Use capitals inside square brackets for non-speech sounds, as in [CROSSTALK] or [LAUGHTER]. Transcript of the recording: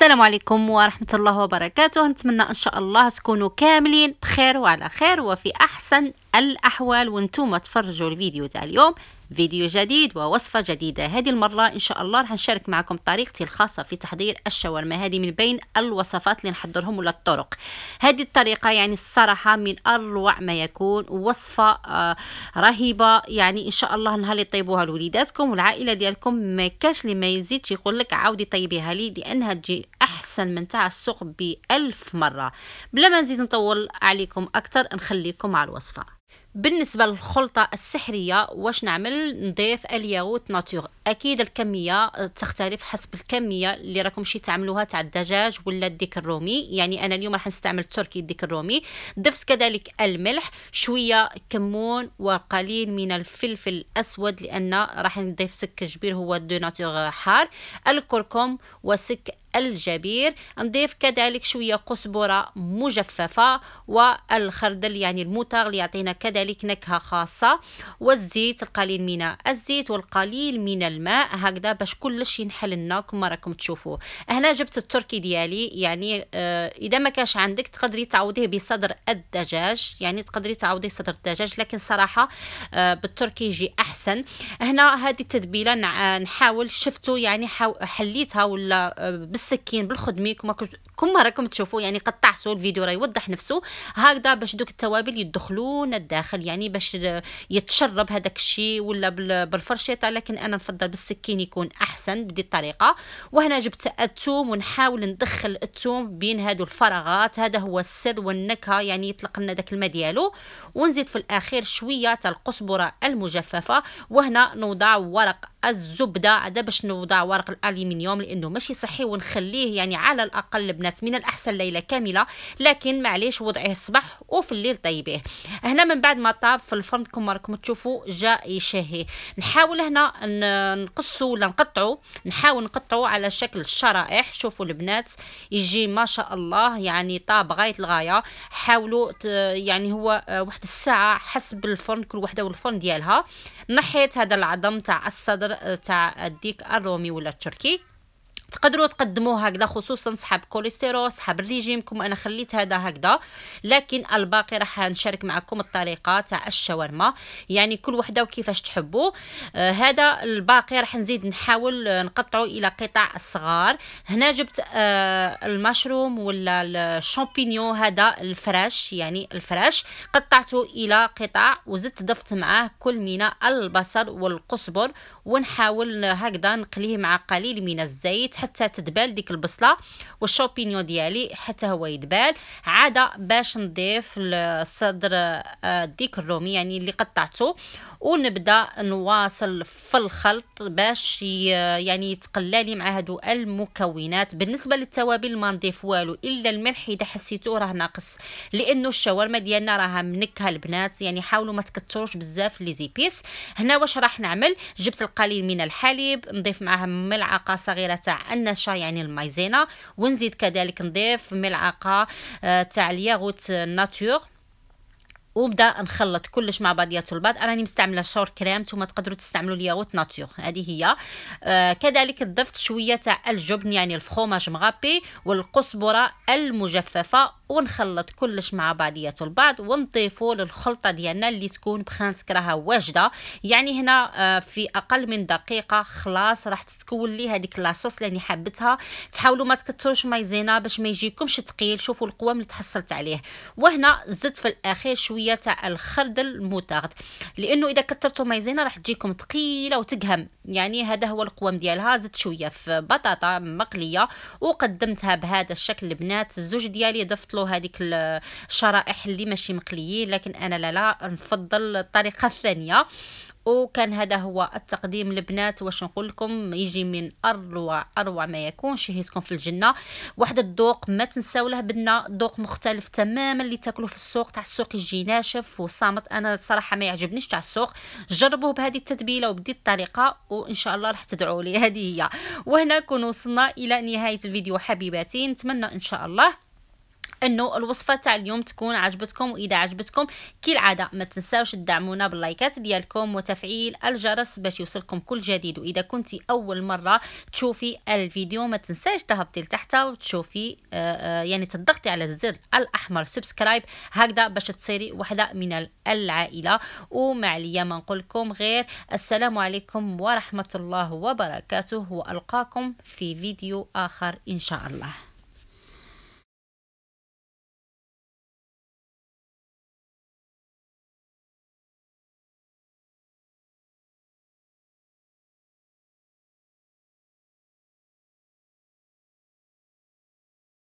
السلام عليكم ورحمة الله وبركاته نتمنى إن شاء الله تكونوا كاملين بخير وعلى خير وفي أحسن الأحوال وانتم تفرجوا الفيديو تاع اليوم فيديو جديد ووصفة جديدة هذه المرة إن شاء الله راح نشارك معكم طريقتي الخاصة في تحضير الشاورما هذه من بين الوصفات اللي نحضرهم ولا الطرق هذه الطريقة يعني الصراحة من أروع ما يكون وصفة آه، رهيبة يعني إن شاء الله نهار اللي طيبوها لوليداتكم والعائلة ديالكم ما كاش اللي ما يزيدش يقول لك عاودي طيبيها لي لأنها تجي أحسن من تاع السوق بألف مرة بلا ما نزيد نطول عليكم أكثر نخليكم مع الوصفة بالنسبه للخلطه السحريه واش نعمل نضيف الياغوت ناتور اكيد الكميه آه، تختلف حسب الكميه اللي راكم شي تعملوها تاع الدجاج ولا الديك الرومي يعني انا اليوم راح نستعمل التركي الديك الرومي ضفت كذلك الملح شويه كمون وقليل من الفلفل الاسود لان راح نضيف سك جبير هو دو ناتور حار الكركم وسك الجبير نضيف كذلك شويه قزبره مجففه والخردل يعني الموتر اللي يعطينا كذلك نكهه خاصه والزيت القليل من الزيت والقليل من الماء هكذا باش كلش ينحل لنا كما راكم تشوفوا هنا جبت التركي ديالي يعني آه اذا ما كاش عندك تقدري تعوضيه بصدر الدجاج يعني تقدري تعوضيه صدر الدجاج لكن صراحه آه بالتركي يجي احسن هنا هذه التتبيله نحاول شفتوا يعني حليتها ولا آه بالسكين بالخدمي كما كما راكم تشوفوا يعني قطعتوا الفيديو راه يوضح نفسه هكذا باش دوك التوابل يدخلون الداخل يعني باش يتشرب هذاك الشيء ولا بالفرشيطه لكن انا نفضل بالسكين يكون احسن بدي الطريقه وهنا جبت الثوم ونحاول ندخل الثوم بين هادو الفراغات هذا هو السر والنكهه يعني يطلق لنا داك الماء ديالو ونزيد في الاخير شويه تاع القزبره المجففه وهنا نوضع ورق الزبده هذا باش نوضع ورق الالومنيوم لانه ماشي صحي ونخ تخليه يعني على الاقل بنات من الاحسن ليله كامله لكن معليش وضعيه الصباح وفي الليل طيبيه هنا من بعد ما طاب في الفرن كما راكم تشوفوا جا يشهي نحاول هنا نقصوا ولا نقطعوا نحاول نقطعوا على شكل شرائح شوفوا البنات يجي ما شاء الله يعني طاب غايه الغايه حاولوا يعني هو واحد الساعه حسب الفرن كل وحده والفرن ديالها نحيت هذا العظم تاع الصدر تاع الديك الرومي ولا التركي تقدروا تقدموه هكذا خصوصا صحاب كوليسترول صحاب ريجيمكم انا خليت هذا هكذا لكن الباقي راح نشارك معكم الطريقه تاع الشاورما يعني كل وحده وكيفاش تحبوا آه هذا الباقي راح نزيد نحاول آه، نقطعه الى قطع صغار هنا جبت آه المشروم ولا الشامبينيون هذا الفراش يعني الفراش قطعته الى قطع وزدت ضفت معاه كل من البصل والقزبر ونحاول هكذا نقليه مع قليل من الزيت حتى تدبال ديك البصله والشوبينيو ديالي حتى هو يدبال عاده باش نضيف الصدر آه، ديك الرومي يعني اللي قطعته ونبدا نواصل في الخلط باش يعني يتقلى لي مع هادو المكونات بالنسبه للتوابل ما نضيف والو الا الملح اذا حسيتو راه ناقص لانه الشاورما ديالنا راها منكهه البنات يعني حاولوا ما تكثروش بزاف لي زيبيس هنا واش راح نعمل جبت القليل من الحليب نضيف معاه ملعقه صغيره تاع النشا يعني المايزينا ونزيد كذلك نضيف ملعقه آه، تاع الياغوت ناتور وبدا نخلط كلش مع بعضياته البعض راني مستعمله شور كريم نتوما تقدروا تستعملوا الياغوت ناتور هذه هي آه كذلك ضفت شويه تاع الجبن يعني الفخوماج مغابي والقزبره المجففه ونخلط كلش مع بعضياته البعض ونضيفوا للخلطه ديالنا اللي تكون بخانسك راها واجده يعني هنا آه في اقل من دقيقه خلاص راح تتكون لي هذيك لاصوص اللي حبتها تحاولوا ما تكثروش مايزينا باش ما يجيكمش ثقيل شوفوا القوام اللي تحصلت عليه وهنا زدت في الاخير شويه شويه تاع الخردل المتاغد لانه اذا كثرتوا مايزينا راح تجيكم ثقيله وتقهم يعني هذا هو القوام ديالها زدت شويه في بطاطا مقليه وقدمتها بهذا الشكل البنات الزوج ديالي ضفت له هذيك الشرائح اللي ماشي مقليين لكن انا لا لا نفضل الطريقه الثانيه وكان هذا هو التقديم البنات واش نقول لكم يجي من اروع اروع ما يكون شهيتكم في الجنه واحد الذوق ما تنساو له بدنا ذوق مختلف تماما اللي تاكلو في السوق تاع السوق يجي ناشف وصامت انا الصراحه ما يعجبنيش تاع السوق جربوه بهذه التتبيله وبدي الطريقه وان شاء الله راح تدعوا لي [LAUGHS] هذه هي وهنا كون وصلنا الى نهايه الفيديو حبيباتي نتمنى ان شاء الله انه الوصفه تاع اليوم تكون عجبتكم واذا عجبتكم كالعاده ما تنساوش تدعمونا باللايكات ديالكم وتفعيل الجرس باش يوصلكم كل جديد واذا كنتي اول مره تشوفي الفيديو ما تنساش تهبطي لتحت وتشوفي آآ آه، آآ آه، يعني تضغطي على الزر الاحمر سبسكرايب هكذا باش تصيري وحده من العائله ومع ليا ما نقولكم غير السلام عليكم ورحمه الله وبركاته والقاكم في فيديو اخر ان شاء الله